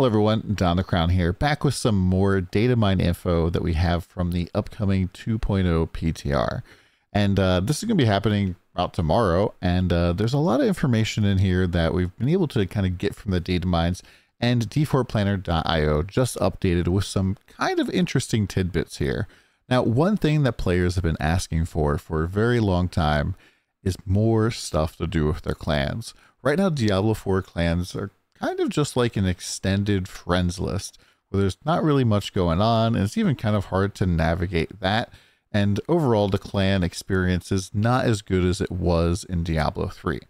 Hello everyone, Don the Crown here, back with some more data mine info that we have from the upcoming 2.0 PTR. And uh, this is going to be happening about tomorrow, and uh, there's a lot of information in here that we've been able to kind of get from the data mines and d4planner.io just updated with some kind of interesting tidbits here. Now, one thing that players have been asking for for a very long time is more stuff to do with their clans. Right now, Diablo 4 clans are kind of just like an extended friends list where there's not really much going on, and it's even kind of hard to navigate that. And overall, the clan experience is not as good as it was in Diablo 3.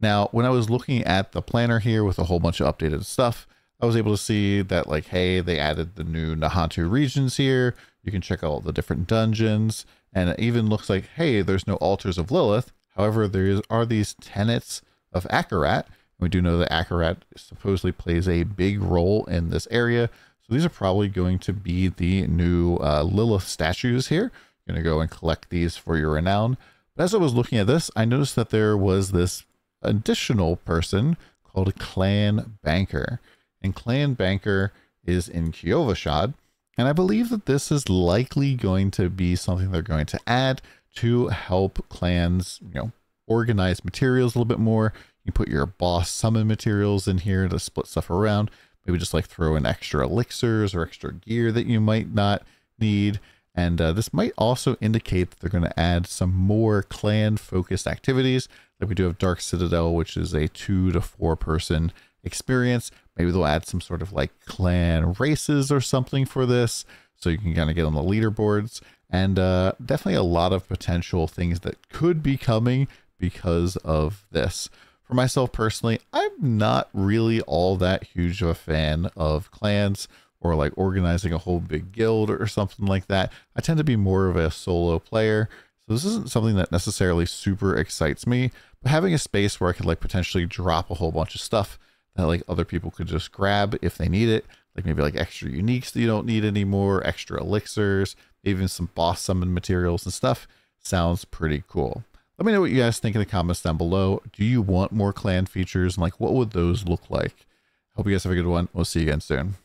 Now, when I was looking at the planner here with a whole bunch of updated stuff, I was able to see that, like, hey, they added the new Nahantu regions here. You can check out the different dungeons. And it even looks like, hey, there's no altars of Lilith. However, there is, are these tenets of Akarat, we do know that Akarat supposedly plays a big role in this area. So these are probably going to be the new uh, Lilith statues here. You're going to go and collect these for your renown. But as I was looking at this, I noticed that there was this additional person called Clan Banker. And Clan Banker is in Kyovashad, And I believe that this is likely going to be something they're going to add to help clans, you know, organize materials a little bit more, you put your boss summon materials in here to split stuff around. Maybe just like throw in extra elixirs or extra gear that you might not need. And uh, this might also indicate that they're going to add some more clan focused activities. Like we do have Dark Citadel, which is a two to four person experience. Maybe they'll add some sort of like clan races or something for this. So you can kind of get on the leaderboards. And uh, definitely a lot of potential things that could be coming because of this for myself personally, I'm not really all that huge of a fan of clans or like organizing a whole big guild or something like that. I tend to be more of a solo player. So this isn't something that necessarily super excites me, but having a space where I could like potentially drop a whole bunch of stuff that like other people could just grab if they need it, like maybe like extra uniques that you don't need anymore, extra elixirs, even some boss summon materials and stuff sounds pretty cool. Let me know what you guys think in the comments down below. Do you want more clan features? And like, what would those look like? Hope you guys have a good one. We'll see you again soon.